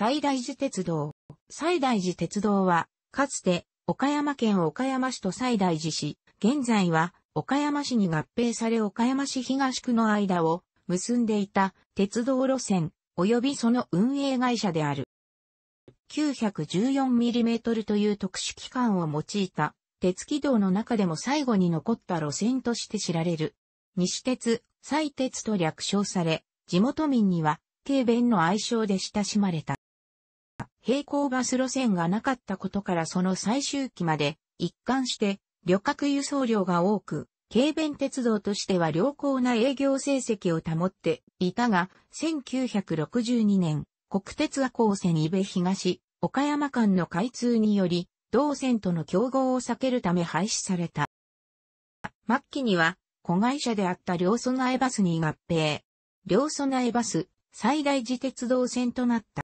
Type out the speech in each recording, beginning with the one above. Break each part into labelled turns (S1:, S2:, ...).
S1: 西大寺鉄道。西大寺鉄道は、かつて、岡山県岡山市と西大寺市、現在は、岡山市に合併され岡山市東区の間を結んでいた鉄道路線、及びその運営会社である。914mm という特殊機関を用いた鉄軌道の中でも最後に残った路線として知られる。西鉄、西鉄と略称され、地元民には、軽便の愛称で親しまれた。平行バス路線がなかったことからその最終期まで一貫して旅客輸送量が多く、軽便鉄道としては良好な営業成績を保っていたが、1962年、国鉄が高線伊部東、岡山間の開通により、同線との競合を避けるため廃止された。末期には、子会社であった両備えバスに合併。両備えバス、最大自鉄道線となった。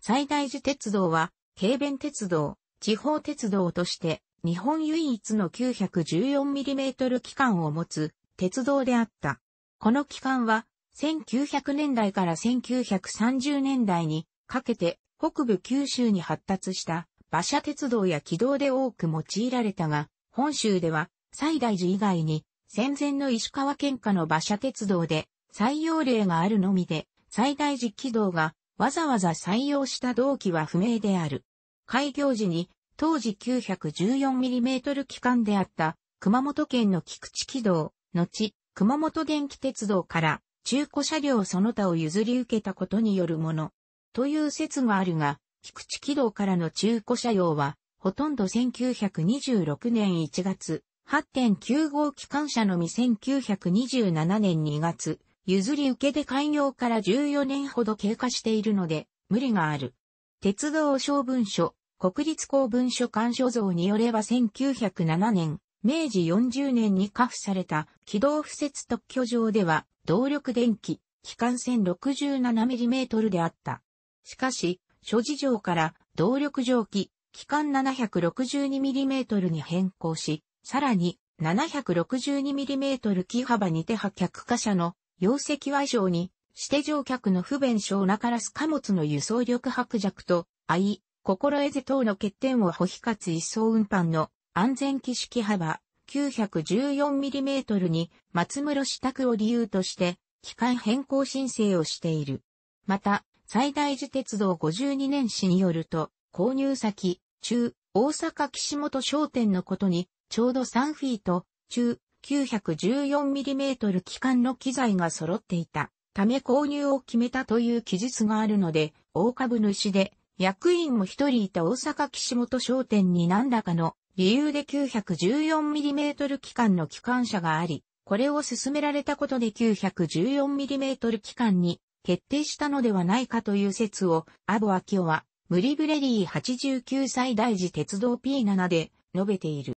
S1: 最大寺鉄道は、軽便鉄道、地方鉄道として、日本唯一の 914mm 機関を持つ鉄道であった。この機関は、1900年代から1930年代にかけて北部九州に発達した馬車鉄道や軌道で多く用いられたが、本州では西大寺以外に戦前の石川県下の馬車鉄道で採用例があるのみで、最大寺軌道がわざわざ採用した動機は不明である。開業時に当時 914mm 機関であった熊本県の菊池軌道、後熊本電気鉄道から中古車両その他を譲り受けたことによるもの。という説があるが、菊池軌道からの中古車両は、ほとんど1926年1月、8.9号機関車のみ1927年2月、譲り受けで開業から14年ほど経過しているので、無理がある。鉄道小文書、国立公文書館所像によれば1907年、明治40年に下フされた軌道敷設特許場では、動力電気、機関線 67mm であった。しかし、諸事情から動力蒸気、機関 762mm に変更し、さらに 762mm 機幅にて破却貨車の容積は以上に、して乗客の不便症なからす貨物の輸送力薄弱と、愛、心得ず等の欠点を保非かつ一層運搬の安全機式幅 914mm に松室支度を理由として、機械変更申請をしている。また、最大寺鉄道52年史によると、購入先、中、大阪岸本商店のことに、ちょうど3フィート、中、914mm 機関の機材が揃っていたため購入を決めたという記述があるので、大株主で役員も一人いた大阪岸本商店に何らかの理由で 914mm 機関の機関車があり、これを進められたことで 914mm 機関に決定したのではないかという説を、アボ・アキオは、ムリブレリー89歳大事鉄道 P7 で述べている。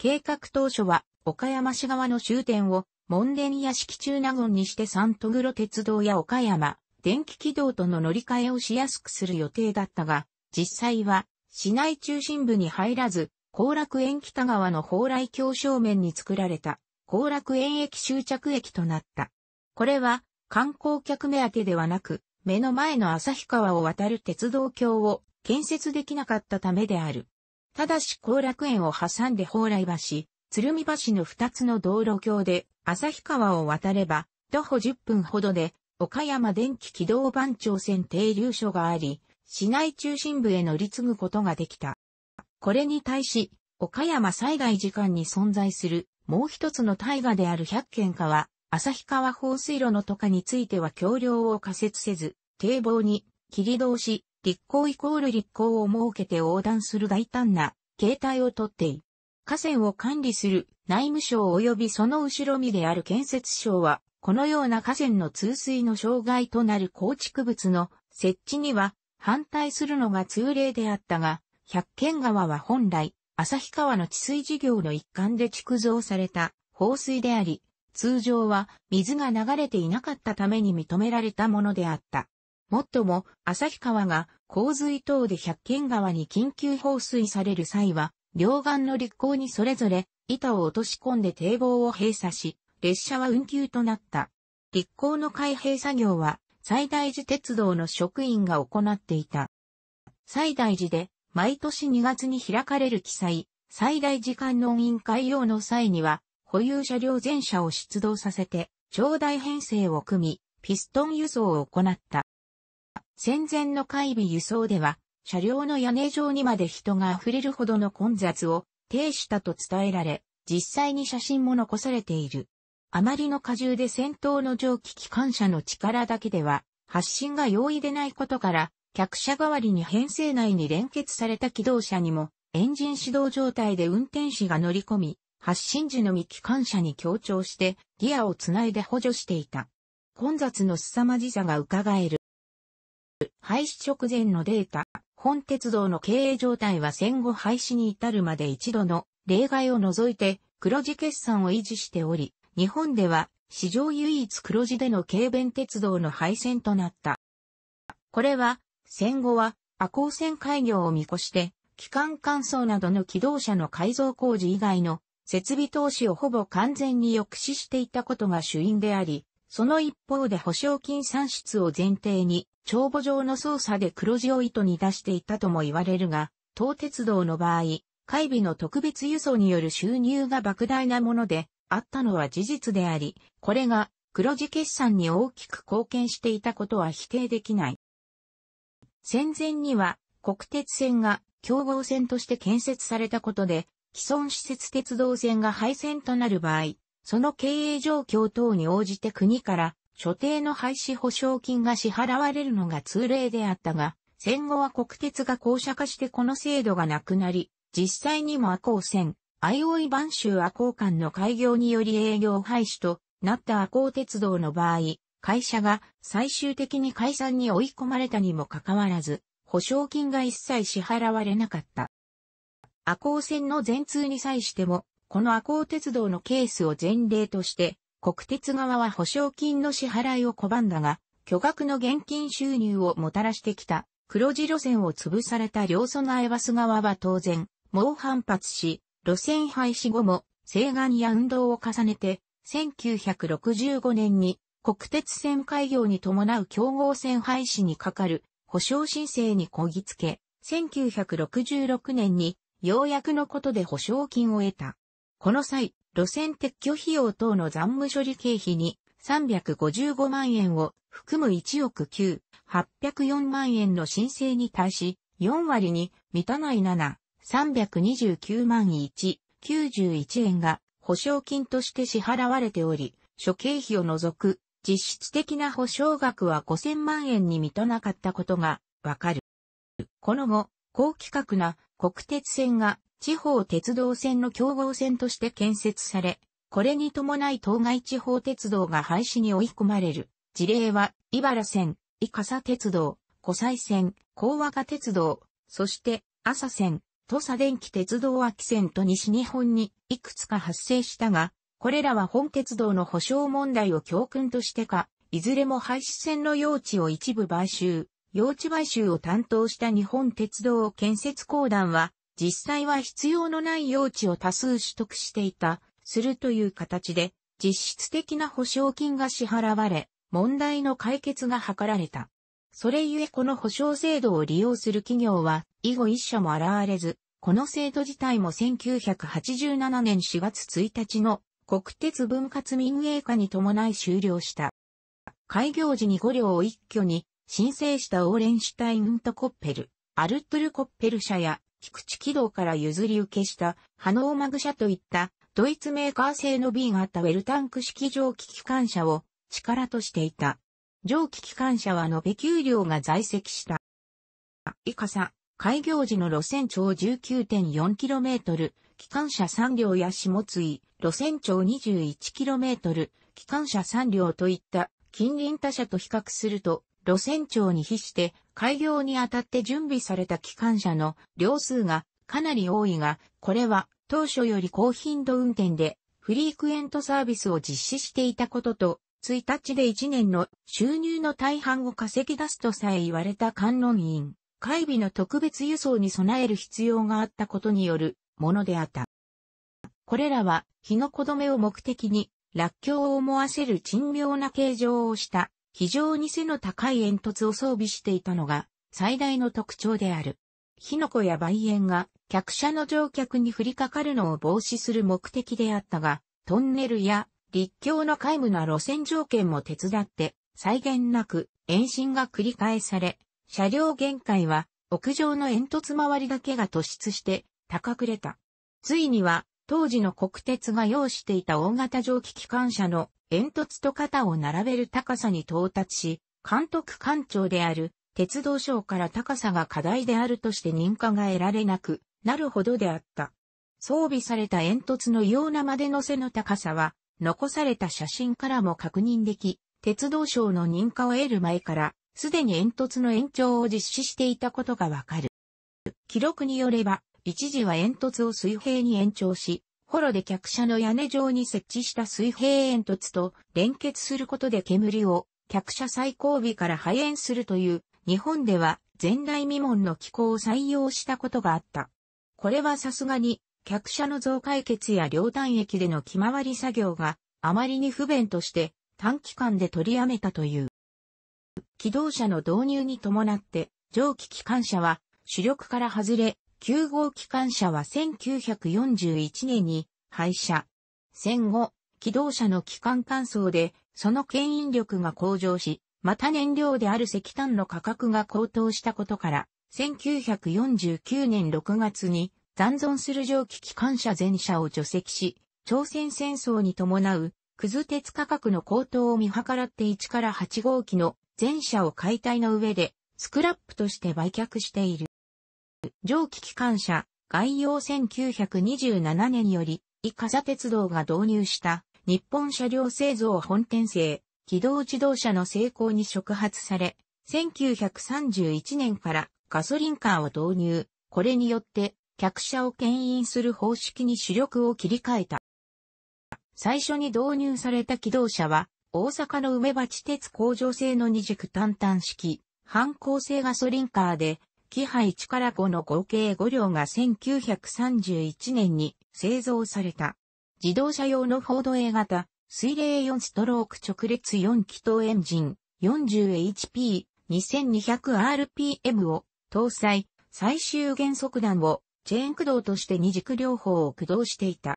S1: 計画当初は、岡山市側の終点を、門田や敷中納言にして三戸黒鉄道や岡山、電気軌道との乗り換えをしやすくする予定だったが、実際は、市内中心部に入らず、後楽園北側の蓬莱橋正面に作られた、後楽園駅終着駅となった。これは、観光客目当てではなく、目の前の旭川を渡る鉄道橋を建設できなかったためである。ただし後楽園を挟んで蓬莱橋、鶴見橋の二つの道路橋で、旭川を渡れば、徒歩10分ほどで、岡山電気軌道番長線停留所があり、市内中心部へ乗り継ぐことができた。これに対し、岡山災害時間に存在する、もう一つの大河である百軒家は、旭川放水路のとかについては橋梁を仮設せず、堤防に、切り通し、立候イコール立候を設けて横断する大胆な形態をとってい。河川を管理する内務省及びその後ろ身である建設省は、このような河川の通水の障害となる構築物の設置には反対するのが通例であったが、百軒川は本来、旭川の治水事業の一環で築造された放水であり、通常は水が流れていなかったために認められたものであった。もっとも、旭川が洪水等で百軒川に緊急放水される際は、両岸の陸港にそれぞれ板を落とし込んで堤防を閉鎖し、列車は運休となった。陸港の開閉作業は、西大寺鉄道の職員が行っていた。西大寺で、毎年2月に開かれる記載、最大寺間農委員会用の際には、保有車両全車を出動させて、長大編成を組み、ピストン輸送を行った。戦前の海備輸送では、車両の屋根上にまで人が溢れるほどの混雑を呈したと伝えられ、実際に写真も残されている。あまりの荷重で戦闘の蒸気機関車の力だけでは、発進が容易でないことから、客車代わりに編成内に連結された機動車にも、エンジン始動状態で運転士が乗り込み、発進時のみ機関車に強調して、ギアをつないで補助していた。混雑の凄まじさが伺える。廃止直前のデータ、本鉄道の経営状態は戦後廃止に至るまで一度の例外を除いて黒字決算を維持しており、日本では史上唯一黒字での軽便鉄道の廃線となった。これは戦後は赤光線開業を見越して、機関乾燥などの機動車の改造工事以外の設備投資をほぼ完全に抑止していたことが主因であり、その一方で保証金算出を前提に、帳簿上の操作で黒字を意図に出していたとも言われるが、東鉄道の場合、海備の特別輸送による収入が莫大なものであったのは事実であり、これが黒字決算に大きく貢献していたことは否定できない。戦前には国鉄線が競合線として建設されたことで、既存施設鉄道線が廃線となる場合、その経営状況等に応じて国から所定の廃止保証金が支払われるのが通例であったが、戦後は国鉄が公社化してこの制度がなくなり、実際にも赤光線、相生い州赤光間の開業により営業廃止となった赤光鉄道の場合、会社が最終的に解散に追い込まれたにもかかわらず、保証金が一切支払われなかった。赤光線の全通に際しても、この赤穂鉄道のケースを前例として、国鉄側は保証金の支払いを拒んだが、巨額の現金収入をもたらしてきた黒字路線を潰された両のえバス側は当然、猛反発し、路線廃止後も、請願や運動を重ねて、1965年に国鉄線開業に伴う競合線廃止にかかる保証申請にこぎつけ、1966年にようやくのことで保証金を得た。この際、路線撤去費用等の残務処理経費に355万円を含む1億9、804万円の申請に対し、4割に満たない7、329万1、91円が保証金として支払われており、諸経費を除く実質的な保証額は5000万円に満たなかったことがわかる。この後、高規格な国鉄線が地方鉄道線の競合線として建設され、これに伴い当該地方鉄道が廃止に追い込まれる。事例は、茨線、伊笠鉄道、湖西線、高和賀鉄道、そして、朝線、土佐電気鉄道秋線と西日本にいくつか発生したが、これらは本鉄道の保障問題を教訓としてか、いずれも廃止線の用地を一部買収、用地買収を担当した日本鉄道建設公団は、実際は必要のない用地を多数取得していた、するという形で、実質的な保証金が支払われ、問題の解決が図られた。それゆえこの保証制度を利用する企業は、以後一社も現れず、この制度自体も1987年4月1日の国鉄分割民営化に伴い終了した。開業時に5両を一挙に申請したオーレンシュタイン・ウントコッペル、アルトルコッペル社や菊池軌道から譲り受けしたハノーマグ社といったドイツメーカー製の B 型ウェルタンク式蒸気機関車を力としていた。蒸気機関車は延べ給料が在籍した。以下さ、開業時の路線長 19.4km、機関車3両や下津井、路線長 21km、機関車3両といった近隣他社と比較すると、路線長に比して開業にあたって準備された機関車の両数がかなり多いが、これは当初より高頻度運転でフリークエントサービスを実施していたことと、1日で1年の収入の大半を稼ぎ出すとさえ言われた観音院、会備の特別輸送に備える必要があったことによるものであった。これらは日の子止めを目的に、落橋を思わせる珍妙な形状をした非常に背の高い煙突を装備していたのが最大の特徴である。火の粉や梅煙が客車の乗客に降りかかるのを防止する目的であったが、トンネルや立教の皆無な路線条件も手伝って再現なく延伸が繰り返され、車両限界は屋上の煙突周りだけが突出して高くれた。ついには当時の国鉄が要していた大型蒸気機関車の煙突と肩を並べる高さに到達し、監督官庁である鉄道省から高さが課題であるとして認可が得られなくなるほどであった。装備された煙突のようなまでの背の高さは、残された写真からも確認でき、鉄道省の認可を得る前から、すでに煙突の延長を実施していたことがわかる。記録によれば、一時は煙突を水平に延長し、ホロで客車の屋根上に設置した水平煙突と連結することで煙を客車最後尾から排煙するという日本では前代未聞の機構を採用したことがあった。これはさすがに客車の増解決や両端液での気回り作業があまりに不便として短期間で取りやめたという。機動車の導入に伴って蒸気機関車は主力から外れ9号機関車は1941年に廃車。戦後、機動車の機関乾燥で、その牽引力が向上し、また燃料である石炭の価格が高騰したことから、1949年6月に残存する蒸気機関車全車を除籍し、朝鮮戦争に伴う、くず鉄価格の高騰を見計らって1から8号機の全車を解体の上で、スクラップとして売却している。蒸気機関車、概要1927年より、以笠鉄道が導入した日本車両製造本店製、機動自動車の成功に触発され、1931年からガソリンカーを導入。これによって、客車を牽引する方式に主力を切り替えた。最初に導入された機動車は、大阪の梅鉢鉄工場製の二軸単単式、反抗性ガソリンカーで、キハ1から5の合計5両が1931年に製造された。自動車用のフォード A 型、水冷4ストローク直列4気筒エンジン、40HP2200rpm を搭載、最終減速弾をチェーン駆動として二軸両方を駆動していた。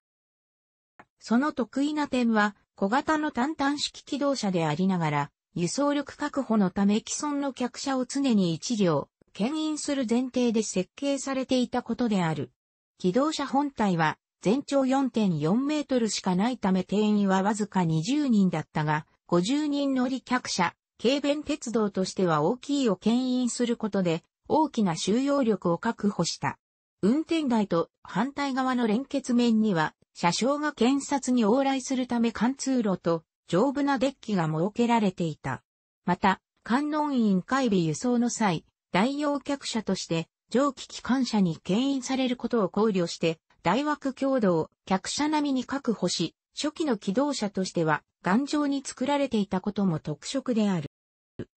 S1: その得意な点は小型の単単式機動車でありながら、輸送力確保のため既存の客車を常に1両、牽引する前提で設計されていたことである。機動車本体は全長4.4メートルしかないため定員はわずか20人だったが、50人乗り客車、軽便鉄道としては大きいを牽引することで大きな収容力を確保した。運転台と反対側の連結面には車掌が検察に往来するため貫通路と丈夫なデッキが設けられていた。また、観音院会備輸送の際、代用客車として、蒸気機関車に牽引されることを考慮して、大枠強度を客車並みに確保し、初期の機動車としては頑丈に作られていたことも特色である。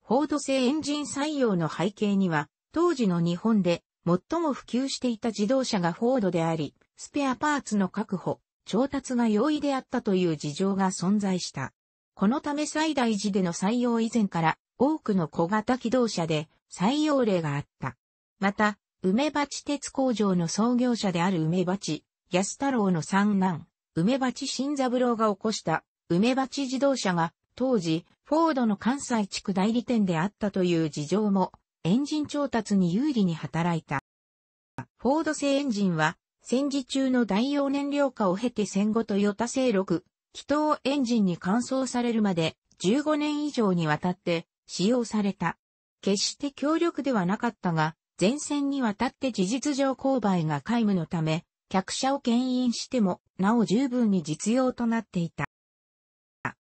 S1: フォード製エンジン採用の背景には、当時の日本で最も普及していた自動車がフォードであり、スペアパーツの確保、調達が容易であったという事情が存在した。このため最大時での採用以前から多くの小型機動車で採用例があった。また、梅鉢鉄工場の創業者である梅鉢、安太郎の三男、梅鉢新三郎が起こした梅鉢自動車が当時、フォードの関西地区代理店であったという事情も、エンジン調達に有利に働いた。フォード製エンジンは、戦時中の代用燃料化を経て戦後トヨタ製6、気筒エンジンに換装されるまで15年以上にわたって使用された。決して強力ではなかったが、前線にわたって事実上勾配が皆無のため、客車を牽引しても、なお十分に実用となっていた。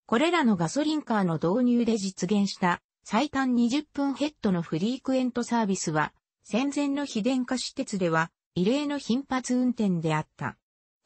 S1: これらのガソリンカーの導入で実現した最短20分ヘッドのフリークエントサービスは、戦前の非電化施設では異例の頻発運転であった。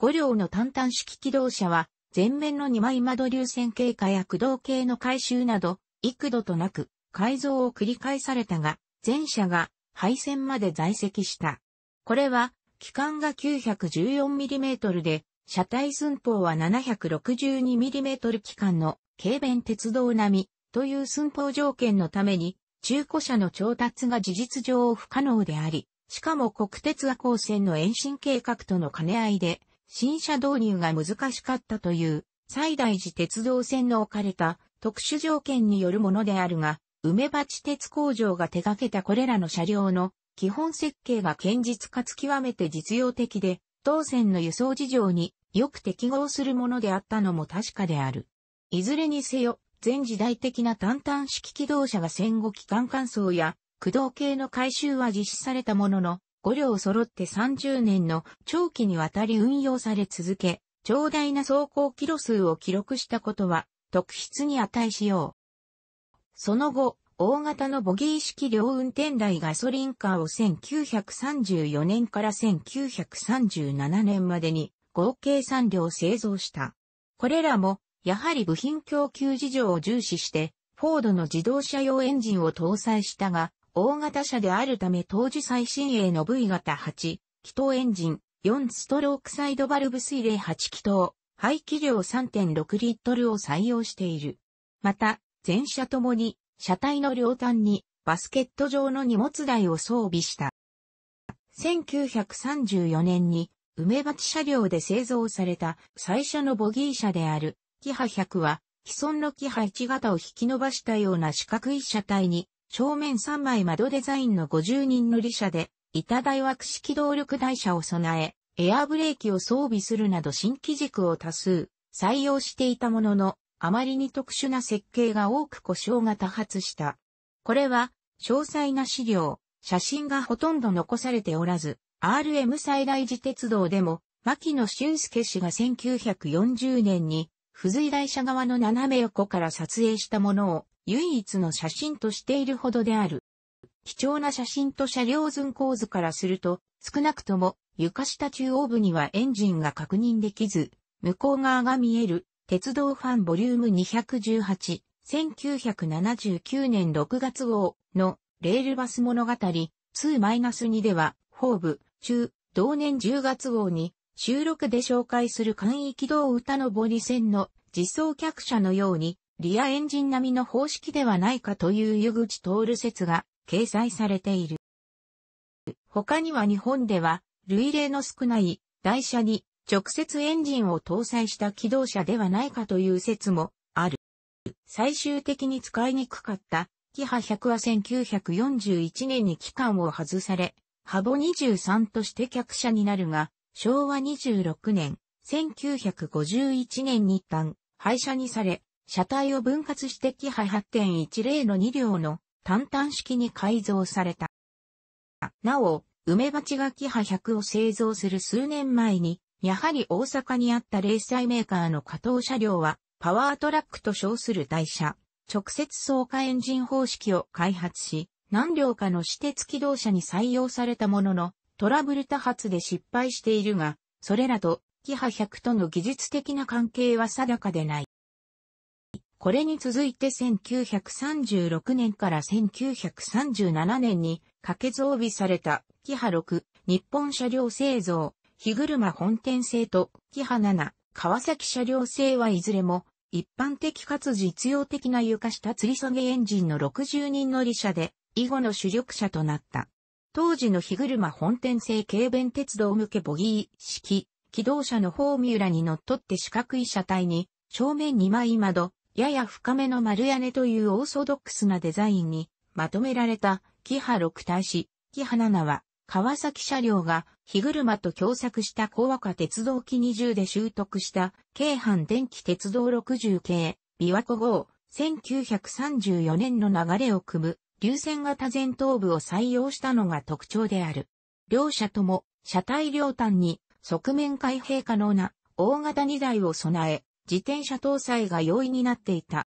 S1: 5両の単単式機動車は、前面の2枚窓流線経過や駆動系の改修など、幾度となく改造を繰り返されたが、全車が廃線まで在籍した。これは、機関が 914mm で、車体寸法は 762mm 機関の軽便鉄道並みという寸法条件のために、中古車の調達が事実上不可能であり、しかも国鉄和光線の延伸計画との兼ね合いで、新車導入が難しかったという、最大時鉄道線の置かれた特殊条件によるものであるが、梅鉢鉄工場が手掛けたこれらの車両の基本設計が堅実かつ極めて実用的で、当線の輸送事情によく適合するものであったのも確かである。いずれにせよ、全時代的な単単式機動車が戦後機関乾燥や駆動系の改修は実施されたものの、5両揃って30年の長期にわたり運用され続け、長大な走行キロ数を記録したことは特筆に値しよう。その後、大型のボギー式両運転台ガソリンカーを1934年から1937年までに合計3両製造した。これらも、やはり部品供給事情を重視して、フォードの自動車用エンジンを搭載したが、大型車であるため当時最新鋭の V 型8、気筒エンジン、4ストロークサイドバルブ水冷8気筒、排気量3.6リットルを採用している。また、全車ともに、車体の両端にバスケット状の荷物台を装備した。1934年に、梅鉢車両で製造された最初のボギー車である、キハ100は、既存のキハ1型を引き伸ばしたような四角い車体に、正面3枚窓デザインの50人乗り車で、板台枠式動力台車を備え、エアーブレーキを装備するなど新機軸を多数採用していたものの、あまりに特殊な設計が多く故障が多発した。これは、詳細な資料、写真がほとんど残されておらず、RM 最大寺鉄道でも、牧野俊介氏が1940年に、付随台車側の斜め横から撮影したものを、唯一の写真としているほどである。貴重な写真と車両図構図からすると、少なくとも床下中央部にはエンジンが確認できず、向こう側が見える鉄道ファンボリューム218、1979年6月号のレールバス物語2-2では、ホーブ、中、同年10月号に収録で紹介する簡易動歌のボリ線の実装客車のように、リアエンジン並みの方式ではないかという湯口通る説が掲載されている。他には日本では、類例の少ない台車に直接エンジンを搭載した機動車ではないかという説もある。最終的に使いにくかったキハ100は1941年に機関を外され、ハボ23として客車になるが、昭和26年、1951年に一旦廃車にされ、車体を分割してキハ8.10の2両の単単式に改造された。なお、梅鉢がキハ100を製造する数年前に、やはり大阪にあった零細メーカーの加藤車両は、パワートラックと称する台車、直接走火エンジン方式を開発し、何両かの私鉄機動車に採用されたものの、トラブル多発で失敗しているが、それらと、キハ100との技術的な関係は定かでない。これに続いて1936年から1937年に掛け増備された、キハ6、日本車両製造、日車本店製と、キハ7、川崎車両製はいずれも、一般的かつ実用的な床下吊り下げエンジンの60人乗り車で、以後の主力車となった。当時の日車本店製軽便鉄道向けボギー式、機動車のフォーミュラにのっとって四角い車体に、正面2枚窓、やや深めの丸屋根というオーソドックスなデザインに、まとめられたキハ6対し、キハ7は、川崎車両が、日車と共作した高和化鉄道機20で習得した、京阪電気鉄道60系、琵琶湖号、1934年の流れを組む、流線型前頭部を採用したのが特徴である。両者とも、車体両端に、側面開閉可能な、大型2台を備え、自転車搭載が容易になっていた。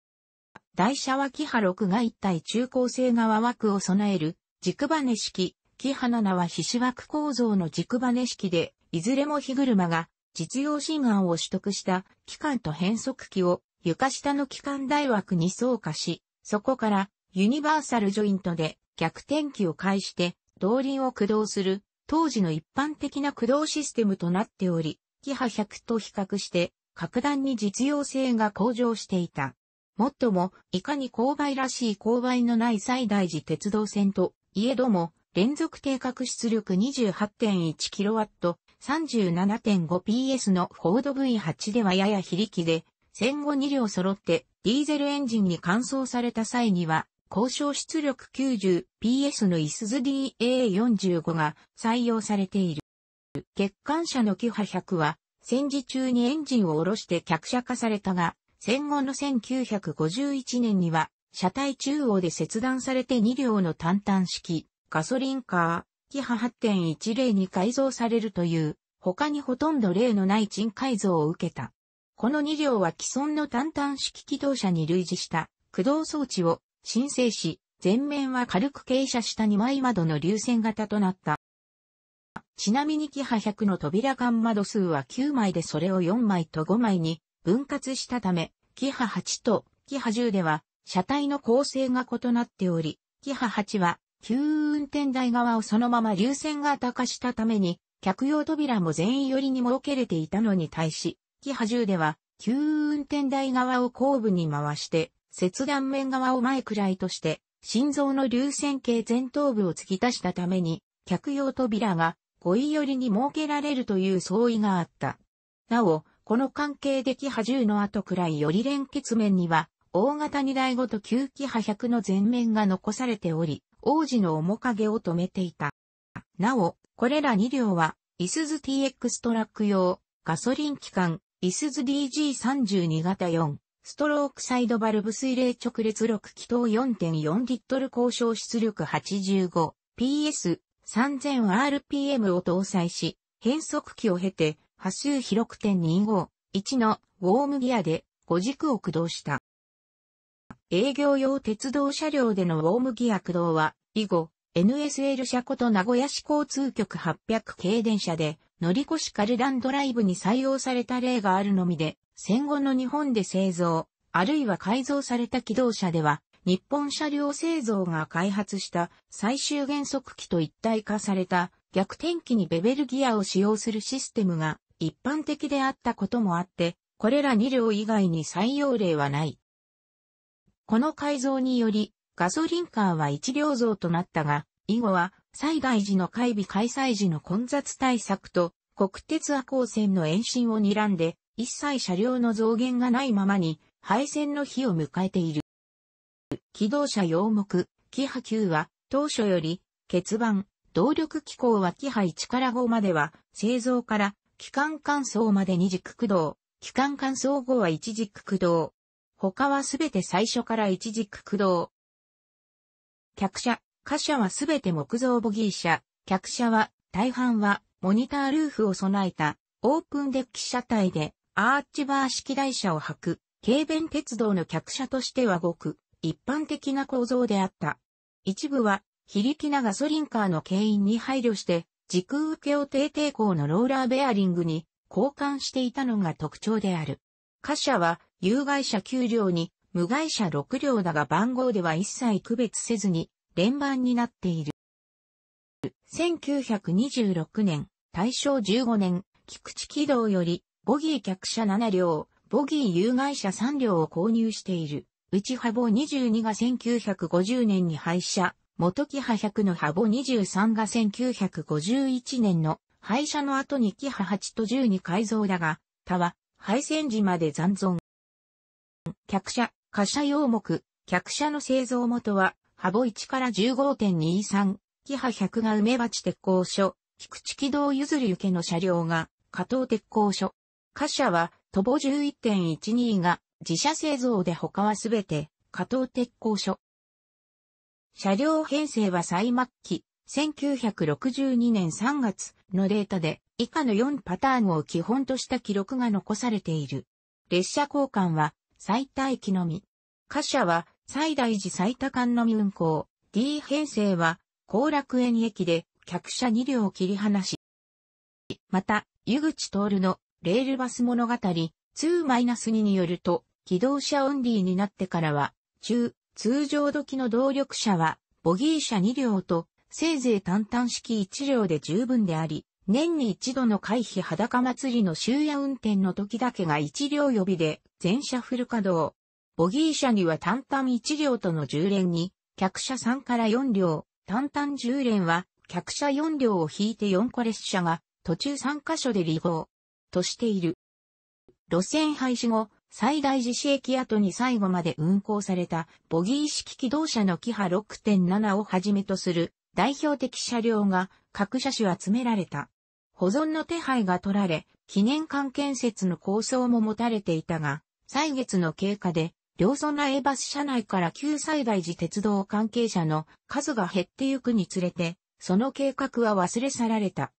S1: 台車はキハ6が一体中高性側枠を備える、軸バネ式、キハ7は皮脂枠構造の軸バネ式で、いずれも火車が実用新案を取得した機関と変速機を床下の機関台枠に装化し、そこからユニバーサルジョイントで逆転機を介して動輪を駆動する当時の一般的な駆動システムとなっており、キハ100と比較して格段に実用性が向上していた。もっとも、いかに勾配らしい勾配のない最大寺鉄道線と、いえども、連続定格出力 28.1kW、37.5PS のフォード V8 ではやや非力で、戦後2両揃ってディーゼルエンジンに換装された際には、交渉出力 90PS のイスズ DA45 が採用されている。欠陥車のキハ100は、戦時中にエンジンを下ろして客車化されたが、戦後の1951年には、車体中央で切断されて2両の単々式、ガソリンカー、キハ8.10に改造されるという、他にほとんど例のない賃改造を受けた。この2両は既存の単々式機動車に類似した駆動装置を申請し、前面は軽く傾斜した2枚窓の流線型となった。ちなみにキハ100の扉間窓数は9枚でそれを4枚と5枚に分割したため、キハ8とキハ10では、車体の構成が異なっており、キハ8は、急運転台側をそのまま流線型化したために、客用扉も全員寄りに設けれていたのに対し、キハ10では、急運転台側を後部に回して、切断面側を前くらいとして、心臓の流線形前頭部を突き出したために、客用扉が5位寄りに設けられるという相違があった。なお、この関係でキ波10の後くらいより連結面には、大型二台ごと吸気波100の前面が残されており、王子の面影を止めていた。なお、これら2両は、イスズ TX トラック用、ガソリン機関、イスズ DG32 型4、ストロークサイドバルブ水冷直列6気筒4.4リットル交渉出力 85PS3000rpm を搭載し、変速機を経て、波数広く点251のウォームギアで5軸を駆動した。営業用鉄道車両でのウォームギア駆動は、以後、NSL 車庫と名古屋市交通局800系電車で、乗り越しカルダンドライブに採用された例があるのみで、戦後の日本で製造、あるいは改造された機動車では、日本車両製造が開発した最終減速機と一体化された逆転機にベベルギアを使用するシステムが一般的であったこともあって、これら2両以外に採用例はない。この改造により、ガソリンカーは1両増となったが、以後は、災害時の会備開催時の混雑対策と、国鉄亜光線の延伸を睨んで、一切車両の増減がないままに、廃線の日を迎えている。機動車用目、キハ9は、当初より、欠番、動力機構はキハ1から5までは、製造から期間乾燥まで二軸駆動、期間乾燥後は一軸駆動。他はすべて最初から一軸駆動。客車、貨車はすべて木造ボギー車、客車は、大半は、モニタールーフを備えた、オープンデッキ車体で、アーチバー式台車を履く、軽便鉄道の客車としてはごく、一般的な構造であった。一部は、非力なガソリンカーの牽引に配慮して、時空受けを低抵抗のローラーベアリングに交換していたのが特徴である。貨車は有害者9両に無害者6両だが番号では一切区別せずに連番になっている。1926年、大正15年、菊池軌道よりボギー客車7両、ボギー有害者3両を購入している。内幅ハ22が1950年に廃車、元木派100のハボ23が1951年の廃車の後に木派8と10に改造だが、他は廃線時まで残存。客車、貨車用目、客車の製造元は、ハボ1から15.23、キハ100が梅鉢鉄工所、菊池軌道譲り受けの車両が、加藤鉄工所。貨車は、トボ11.12が、自社製造で他はすべて、加藤鉄工所。車両編成は最末期、1962年3月のデータで、以下の4パターンを基本とした記録が残されている。列車交換は、最多駅のみ。貨車は、最大時最多間のみ運行。D 編成は、後楽園駅で、客車2両を切り離し。また、湯口徹の、レールバス物語、2-2によると、起動車オンリーになってからは、中、通常時の動力車は、ボギー車2両と、せいぜい単単式1両で十分であり、年に一度の回避裸祭りの終夜運転の時だけが1両予備で、全車フル稼働。ボギー車には単単1両との10連に、客車3から4両、単単10連は、客車4両を引いて4個列車が、途中3カ所で離合、としている。路線廃止後、最大寺市駅跡に最後まで運行されたボギー式機動車のキハ6.7をはじめとする代表的車両が各車種集められた。保存の手配が取られ、記念館建設の構想も持たれていたが、歳月の経過で、両村えバス車内から旧最大寺鉄道関係者の数が減ってゆくにつれて、その計画は忘れ去られた。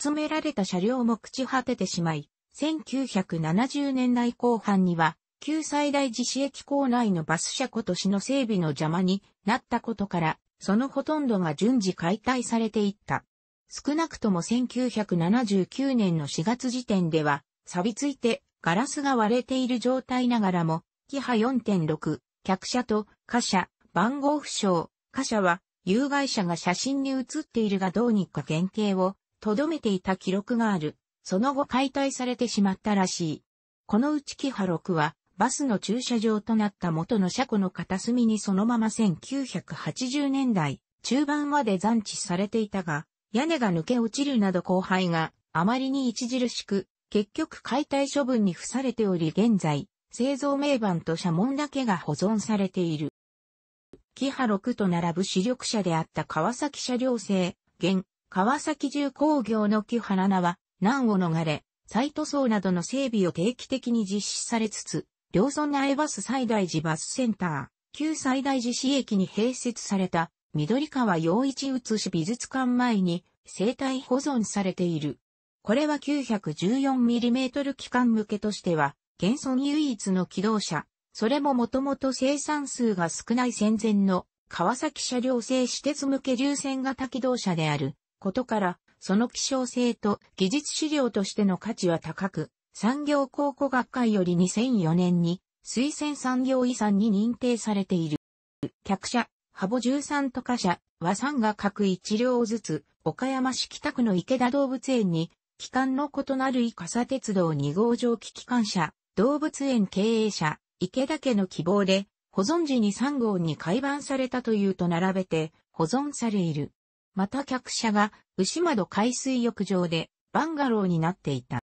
S1: 集められた車両も朽ち果ててしまい、1970年代後半には、旧最大自治駅構内のバス車庫都市の整備の邪魔になったことから、そのほとんどが順次解体されていった。少なくとも1979年の4月時点では、錆びついてガラスが割れている状態ながらも、キハ4.6、客車と貨車、番号不詳、貨車は、有害者が写真に写っているがどうにか原型を、とどめていた記録がある。その後解体されてしまったらしい。このうちキハ6は、バスの駐車場となった元の車庫の片隅にそのまま1980年代中盤まで残地されていたが、屋根が抜け落ちるなど後輩があまりに著しく、結局解体処分に付されており現在、製造名板と社門だけが保存されている。キハ6と並ぶ主力車であった川崎車両製、現、川崎重工業のキハ7は、難を逃れ、サイト層などの整備を定期的に実施されつつ、両村えバス最大寺バスセンター、旧最大寺市駅に併設された、緑川洋一写し美術館前に生体保存されている。これは 914mm 機関向けとしては、現存唯一の機動車、それももともと生産数が少ない戦前の川崎車両製私鉄向け流線型機動車であることから、その希少性と技術資料としての価値は高く、産業考古学会より2004年に推薦産業遺産に認定されている。客車、ハボ13都か車は3が各1両ずつ、岡山市北区の池田動物園に、機関の異なるイカサ鉄道2号蒸気機関車、動物園経営者、池田家の希望で、保存時に3号に改版されたというと並べて保存されいる。また客車が牛窓海水浴場でバンガローになっていた。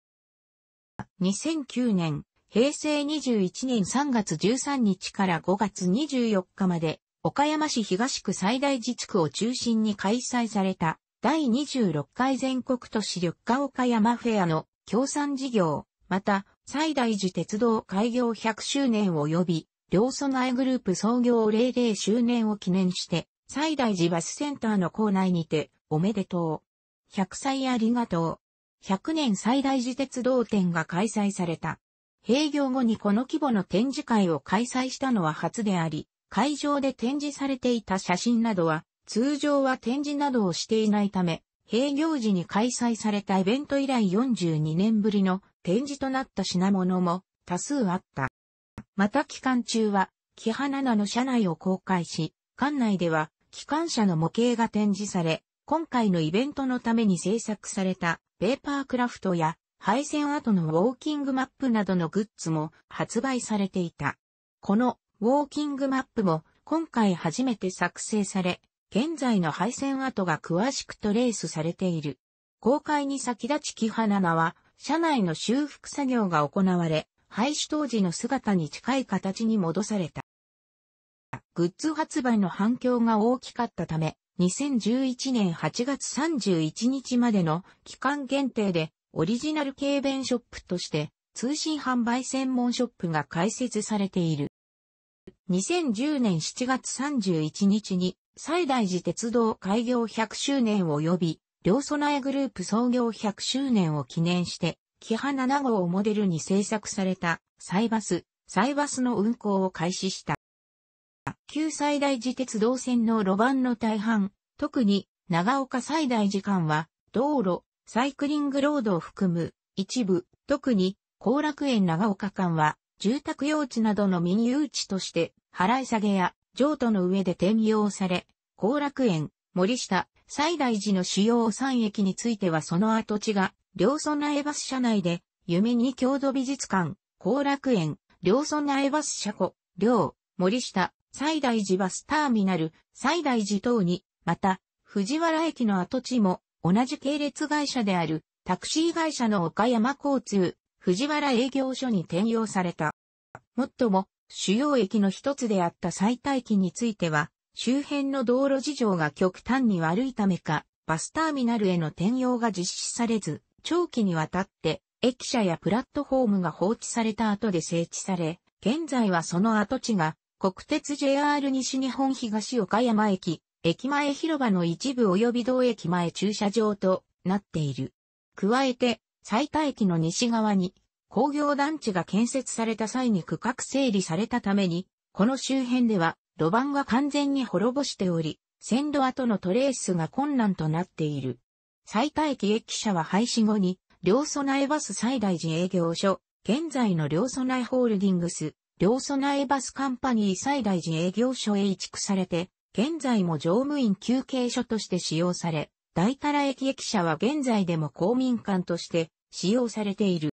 S1: 2009年、平成21年3月13日から5月24日まで、岡山市東区最大自治区を中心に開催された、第26回全国都市緑化岡山フェアの協賛事業、また、最大寺鉄道開業100周年及び、両備えグループ創業00周年を記念して、西大寺バスセンターの構内にて、おめでとう。100歳ありがとう。100年西大寺鉄道展が開催された。閉業後にこの規模の展示会を開催したのは初であり、会場で展示されていた写真などは、通常は展示などをしていないため、閉業時に開催されたイベント以来42年ぶりの展示となった品物も多数あった。また期間中は、木花菜の車内を公開し、館内では機関車の模型が展示され、今回のイベントのために制作されたペーパークラフトや配線跡のウォーキングマップなどのグッズも発売されていた。このウォーキングマップも今回初めて作成され、現在の配線跡が詳しくトレースされている。公開に先立ち木花菜は、車内の修復作業が行われ、廃止当時の姿に近い形に戻された。グッズ発売の反響が大きかったため、2011年8月31日までの期間限定でオリジナル軽弁ショップとして通信販売専門ショップが開設されている。2010年7月31日に西大寺鉄道開業100周年及び両備えグループ創業100周年を記念して、キハ7号をモデルに制作されたサイバス、サイバスの運行を開始した。旧最大寺鉄道線の路盤の大半、特に長岡最大寺間は、道路、サイクリングロードを含む一部、特に後楽園長岡間は、住宅用地などの民有地として、払い下げや譲渡の上で転用され、後楽園、森下、最大寺の主要3駅についてはその跡地が、両村内バス車内で、夢に郷土美術館、後楽園、両村内バス車庫、両、森下、西大寺バスターミナル、西大寺等に、また、藤原駅の跡地も、同じ系列会社である、タクシー会社の岡山交通、藤原営業所に転用された。もっとも、主要駅の一つであった西大駅については、周辺の道路事情が極端に悪いためか、バスターミナルへの転用が実施されず、長期にわたって、駅舎やプラットフォームが放置された後で整地され、現在はその跡地が国鉄 JR 西日本東岡山駅、駅前広場の一部及び同駅前駐車場となっている。加えて、埼田駅の西側に工業団地が建設された際に区画整理されたために、この周辺では路盤が完全に滅ぼしており、線路跡のトレースが困難となっている。埼田駅駅舎は廃止後に、両備えバス最大寺営業所、現在の両備えホールディングス、両備えバスカンパニー最大寺営業所へ移築されて、現在も乗務員休憩所として使用され、大多羅駅駅舎は現在でも公民館として使用されている。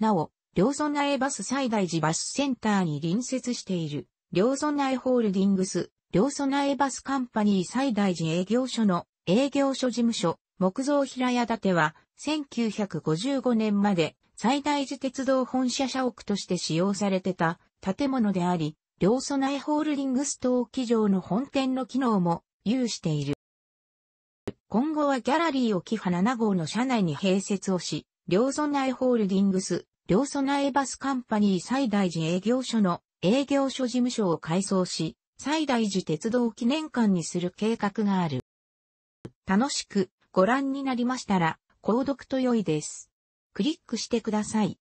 S1: なお、両備えバス最大寺バスセンターに隣接している、両備えホールディングス、両備えバスカンパニー最大寺営業所の営業所事務所、木造平屋建ては、1955年まで最大寺鉄道本社社屋として使用されてた建物であり、両備えホールディングス等機場の本店の機能も有している。今後はギャラリーをキハ7号の社内に併設をし、両備えホールディングス、両備えバスカンパニー最大寺営業所の営業所事務所を改装し、最大寺鉄道記念館にする計画がある。楽しくご覧になりましたら、購読と良いです。クリックしてください。